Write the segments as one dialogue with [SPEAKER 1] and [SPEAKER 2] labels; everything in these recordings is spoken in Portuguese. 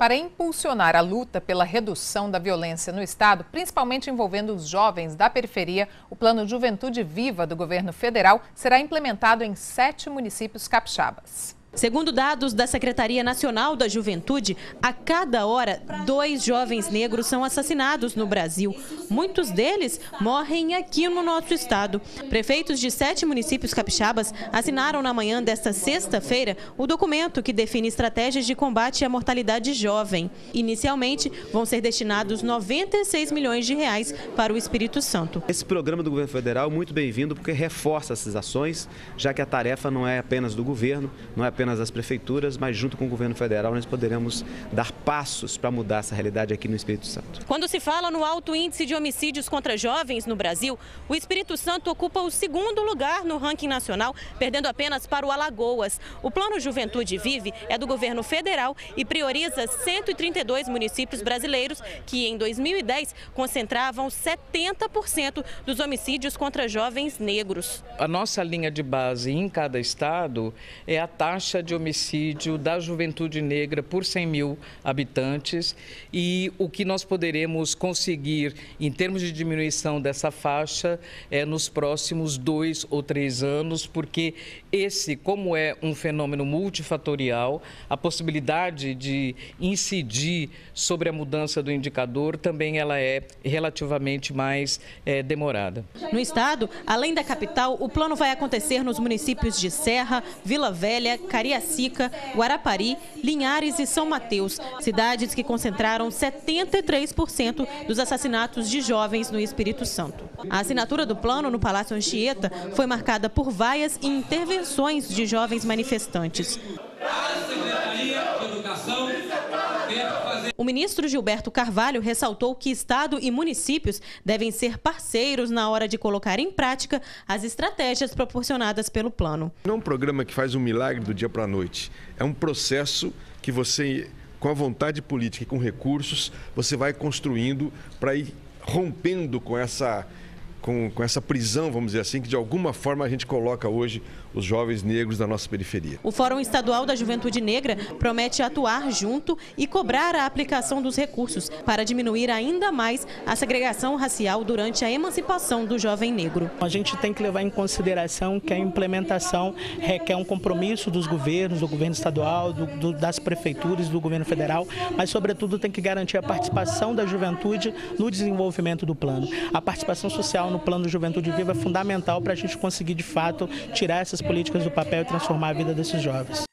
[SPEAKER 1] para impulsionar a luta pela redução da violência no Estado, principalmente envolvendo os jovens da periferia, o Plano Juventude Viva do governo federal será implementado em sete municípios capixabas.
[SPEAKER 2] Segundo dados da Secretaria Nacional da Juventude, a cada hora, dois jovens negros são assassinados no Brasil. Muitos deles morrem aqui no nosso estado. Prefeitos de sete municípios capixabas assinaram na manhã desta sexta-feira o documento que define estratégias de combate à mortalidade jovem. Inicialmente, vão ser destinados 96 milhões de reais para o Espírito Santo.
[SPEAKER 3] Esse programa do governo federal é muito bem-vindo porque reforça essas ações, já que a tarefa não é apenas do governo, não é apenas apenas as prefeituras, mas junto com o governo federal nós poderemos dar passos para mudar essa realidade aqui no Espírito Santo.
[SPEAKER 2] Quando se fala no alto índice de homicídios contra jovens no Brasil, o Espírito Santo ocupa o segundo lugar no ranking nacional, perdendo apenas para o Alagoas. O Plano Juventude Vive é do governo federal e prioriza 132 municípios brasileiros que em 2010 concentravam 70% dos homicídios contra jovens negros.
[SPEAKER 1] A nossa linha de base em cada estado é a taxa taxa de homicídio da juventude negra por 100 mil habitantes e o que nós poderemos conseguir em termos de diminuição dessa faixa é nos próximos dois ou três anos, porque esse, como é um fenômeno multifatorial, a possibilidade de incidir sobre a mudança do indicador também ela é relativamente mais é, demorada.
[SPEAKER 2] No estado, além da capital, o plano vai acontecer nos municípios de Serra, Vila Velha, Caetano, Cariacica, Guarapari, Linhares e São Mateus, cidades que concentraram 73% dos assassinatos de jovens no Espírito Santo. A assinatura do plano no Palácio Anchieta foi marcada por vaias e intervenções de jovens manifestantes. O ministro Gilberto Carvalho ressaltou que Estado e municípios devem ser parceiros na hora de colocar em prática as estratégias proporcionadas pelo plano.
[SPEAKER 3] Não é um programa que faz um milagre do dia para a noite. É um processo que você, com a vontade política e com recursos, você vai construindo para ir rompendo com essa com, com, essa prisão, vamos dizer assim, que de alguma forma a gente coloca hoje os jovens negros da nossa periferia.
[SPEAKER 2] O Fórum Estadual da Juventude Negra promete atuar junto e cobrar a aplicação dos recursos para diminuir ainda mais a segregação racial durante a emancipação do jovem negro. A gente tem que levar em consideração que a implementação requer um compromisso dos governos, do governo estadual, do, do, das prefeituras, do governo federal, mas sobretudo tem que garantir a participação da juventude no desenvolvimento do plano. A participação social no plano Juventude Viva é fundamental para a gente conseguir de fato tirar essas políticas do papel e é transformar a vida desses jovens.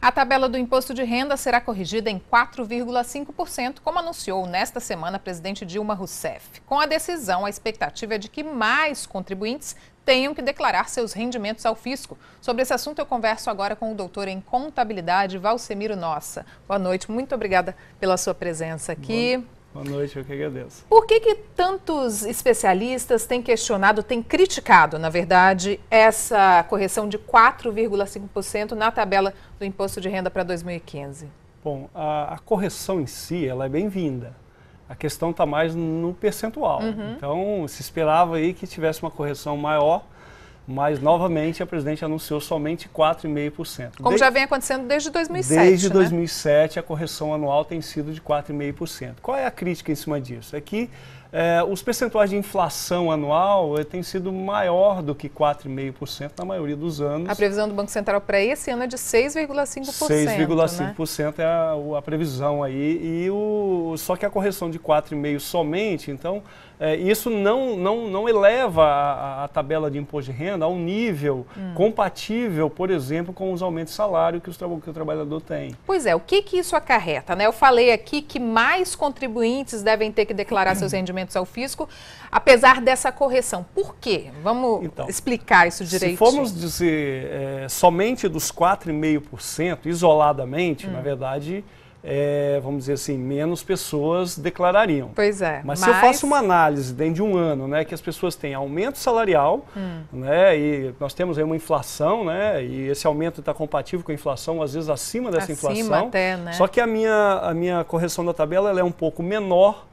[SPEAKER 1] A tabela do imposto de renda será corrigida em 4,5%, como anunciou nesta semana a presidente Dilma Rousseff. Com a decisão, a expectativa é de que mais contribuintes tenham que declarar seus rendimentos ao fisco. Sobre esse assunto, eu converso agora com o doutor em contabilidade, Valsemiro Nossa. Boa noite, muito obrigada pela sua presença aqui. Bom.
[SPEAKER 3] Boa noite, eu que agradeço.
[SPEAKER 1] Por que, que tantos especialistas têm questionado, têm criticado, na verdade, essa correção de 4,5% na tabela do imposto de renda para 2015?
[SPEAKER 3] Bom, a, a correção em si ela é bem-vinda. A questão está mais no percentual. Uhum. Então, se esperava aí que tivesse uma correção maior mas novamente a presidente anunciou somente 4,5%. Como já
[SPEAKER 1] vem acontecendo desde 2007. Desde né?
[SPEAKER 3] 2007 a correção anual tem sido de 4,5%. Qual é a crítica em cima disso? É que eh, os percentuais de inflação anual eh, têm sido maior do que 4,5% na maioria dos anos. A
[SPEAKER 1] previsão do Banco Central para esse ano é de 6,5%. 6,5%
[SPEAKER 3] né? é a, a, previsão aí. E o, só que a correção de 4,5% somente, então é, isso não, não, não eleva a, a, tabela de imposto de renda a um nível hum. compatível, por exemplo, com os aumentos de salário que, os, que o trabalhador tem.
[SPEAKER 1] Pois é, o que, que isso acarreta? Né? Eu falei aqui que mais contribuintes devem ter que declarar seus rendimentos ao fisco, apesar dessa correção. Por quê? Vamos então, explicar isso direito. Se formos
[SPEAKER 3] dizer é, somente dos 4,5%, isoladamente, hum. na verdade é, vamos dizer assim, menos pessoas declarariam.
[SPEAKER 1] Pois é. Mas, mas, se eu faço uma
[SPEAKER 3] análise dentro de um ano, né, que as pessoas têm aumento salarial, hum. né, e nós temos aí uma inflação, né, e esse aumento está compatível com a inflação, às vezes acima dessa acima inflação. Até, né? Só que a minha, a minha correção da tabela ela é um pouco menor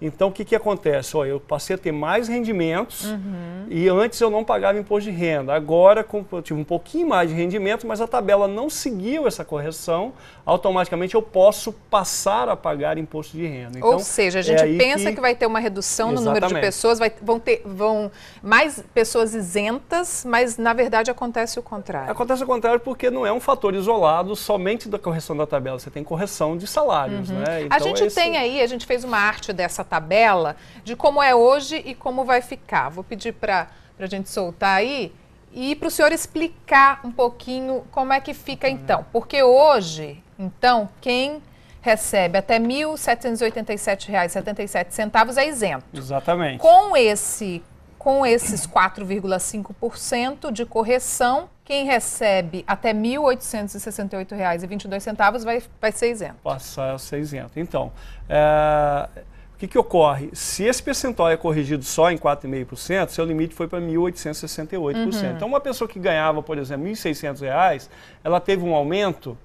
[SPEAKER 3] então, o que, que acontece? Ó, eu passei a ter mais rendimentos uhum. e antes eu não pagava imposto de renda. Agora com, eu tive um pouquinho mais de rendimento, mas a tabela não seguiu essa correção. Automaticamente eu posso passar a pagar imposto de renda. Então, Ou seja, a é gente é pensa que... que...
[SPEAKER 1] vai ter uma redução Exatamente. no número de pessoas, vai, vão ter vão mais pessoas isentas, mas na verdade acontece o contrário.
[SPEAKER 3] Acontece o contrário porque não é um fator isolado somente da correção da tabela. Você tem correção de salários. Uhum. Né? Então, a gente é tem
[SPEAKER 1] aí, a gente fez uma arte dessa tabela de como é hoje e como vai ficar. Vou pedir para a gente soltar aí e para o senhor explicar um pouquinho como é que fica então. Porque hoje, então, quem recebe até R$ 1.787,77 é isento.
[SPEAKER 3] Exatamente.
[SPEAKER 1] Com esse com esses 4,5% de correção, quem recebe até R$ 1.868,22 vai, vai ser isento.
[SPEAKER 3] Passar a ser isento. Então, é o que, que ocorre? Se esse percentual é corrigido só em 4,5%, seu limite foi para 1.868%. Uhum. Então, uma pessoa que ganhava, por exemplo, R$ 1.600, ela teve um aumento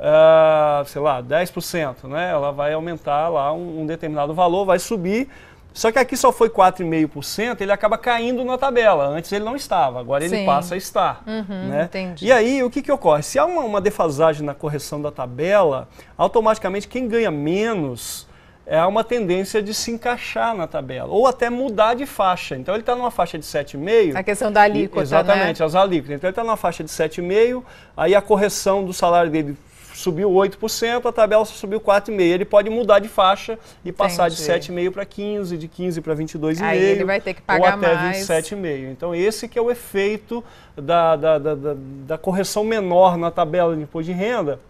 [SPEAKER 3] Uh, sei lá, 10%, né? Ela vai aumentar lá um, um, determinado valor, vai subir. Só que aqui só foi 4,5%, ele acaba caindo na tabela. Antes ele não estava, agora Sim. ele passa a estar.
[SPEAKER 1] Uhum, né? Entendi. E
[SPEAKER 3] aí, o que, que ocorre? Se há uma, uma defasagem na correção da tabela, automaticamente quem ganha menos é uma tendência de se encaixar na tabela, ou até mudar de faixa. Então ele está numa faixa de 7,5. A
[SPEAKER 1] questão da alíquota. Exatamente, né?
[SPEAKER 3] as alíquotas. Então ele está numa faixa de 7,5, aí a correção do salário dele subiu 8%, a tabela só subiu 4,5%. Ele pode mudar de faixa e Entendi. passar de 7,5% para 15%, de 15% para 22,5%. Aí ele vai ter que pagar ou até mais. 27,5%. Então esse que é o efeito da, da, da, da, da correção menor na tabela de imposto de renda,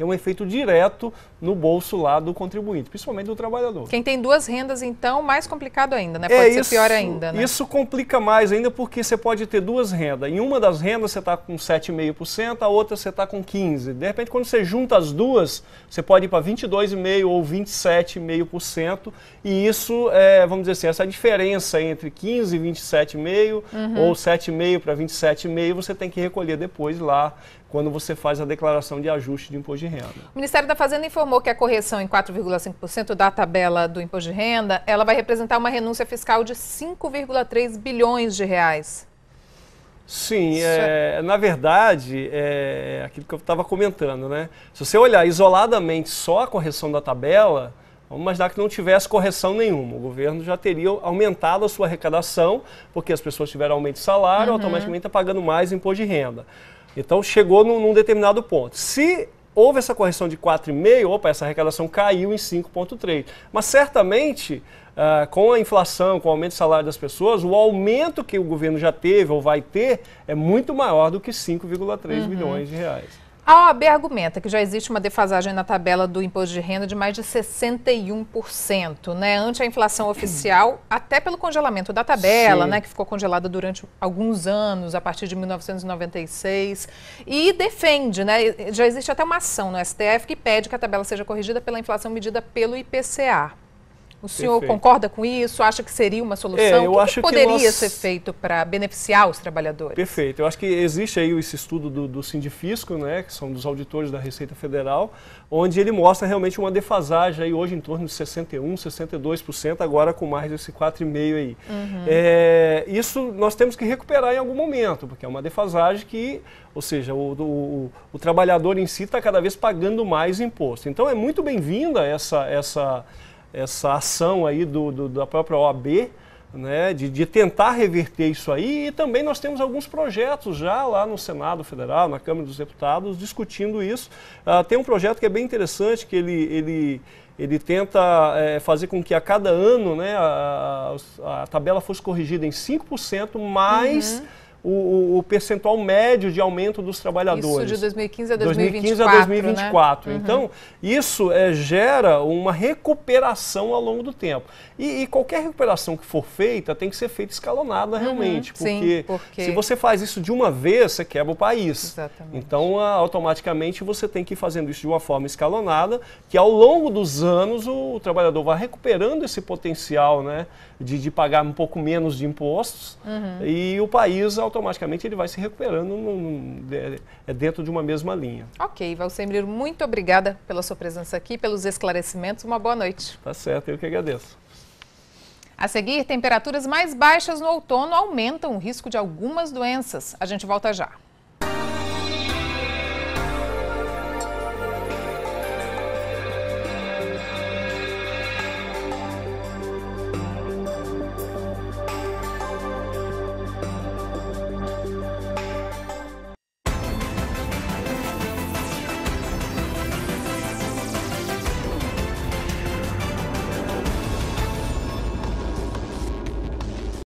[SPEAKER 3] tem é um efeito direto no bolso lá do contribuinte, principalmente do trabalhador.
[SPEAKER 1] Quem tem duas rendas, então, mais complicado ainda, né? Pode é, ser isso, pior ainda, né?
[SPEAKER 3] Isso complica mais ainda porque você pode ter duas rendas. Em uma das rendas você está com 7,5%, a outra você está com 15%. De repente, quando você junta as duas, você pode ir para 22,5% ou 27,5%. E isso, é, vamos dizer assim, essa diferença entre 15 e 27,5% uhum. ou 7,5% para 27,5% você tem que recolher depois lá quando você faz a declaração de ajuste de imposto de renda.
[SPEAKER 1] O Ministério da Fazenda informou que a correção em 4,5% da tabela do imposto de renda, ela vai representar uma renúncia fiscal de 5,3 bilhões de reais.
[SPEAKER 3] Sim, é, é, na verdade, é aquilo que eu estava comentando, né? Se você olhar isoladamente só a correção da tabela, Vamos imaginar que não tivesse correção nenhuma. O governo já teria aumentado a sua arrecadação, porque as pessoas tiveram aumento de salário, uhum. automaticamente está pagando mais imposto de renda. Então chegou num, num determinado ponto. Se houve essa correção de 4,5, opa, essa arrecadação caiu em 5,3. Mas certamente, uh, com a inflação, com o aumento do salário das pessoas, o aumento que o governo já teve ou vai ter é muito maior do que 5,3 uhum. bilhões de reais.
[SPEAKER 1] A OAB argumenta que já existe uma defasagem na tabela do imposto de renda de mais de 61%, né? Ante a inflação oficial, até pelo congelamento da tabela, Sim. né? Que ficou congelada durante alguns anos, a partir de 1996. E defende, né? Já existe até uma ação no STF que pede que a tabela seja corrigida pela inflação medida pelo IPCA. O senhor Perfeito. concorda com isso? Acha que seria uma é, solução? É, eu o que, acho que poderia que nós... ser feito para beneficiar os trabalhadores?
[SPEAKER 3] Perfeito. Eu acho que existe aí esse estudo do, do Sindifisco, né, que são dos auditores da Receita Federal, onde ele mostra realmente uma defasagem aí hoje em torno de 61%, 62%, agora com mais desse 4,5% aí. Uhum. É, isso nós temos que recuperar em algum momento, porque é uma defasagem que, ou seja, o, o, o trabalhador em si está cada vez pagando mais imposto. Então é muito bem-vinda essa... essa essa ação aí do, do da própria OAB, né, de, de, tentar reverter isso aí. E também nós temos alguns projetos já lá no Senado Federal, na Câmara dos Deputados, discutindo isso. Uh, tem um projeto que é bem interessante, que ele, ele, ele tenta é, fazer com que a cada ano né, a, a, a tabela fosse corrigida em 5%, mais... Uhum o, o, o, percentual médio de aumento dos trabalhadores. Isso de
[SPEAKER 1] 2015 a 2024. 2015 a 2024. Né? Então,
[SPEAKER 3] isso é, gera uma recuperação ao longo do tempo. E, e, qualquer recuperação que for feita tem que ser feita escalonada uhum, realmente. Uhum. Porque, Sim, porque, se você faz isso de uma vez, você quebra o país. Exatamente. Então, automaticamente, você tem que ir fazendo isso de uma forma escalonada, que ao longo dos anos o, o trabalhador vai recuperando esse potencial né, de, de pagar um pouco menos de impostos uhum. e o país, automaticamente ele vai se recuperando num, é dentro de uma mesma linha.
[SPEAKER 1] Ok, Valsemir, muito obrigada pela sua presença aqui, pelos esclarecimentos. Uma boa noite.
[SPEAKER 3] Tá certo, eu que agradeço.
[SPEAKER 1] A seguir, temperaturas mais baixas no outono aumentam o risco de algumas doenças. A gente volta já.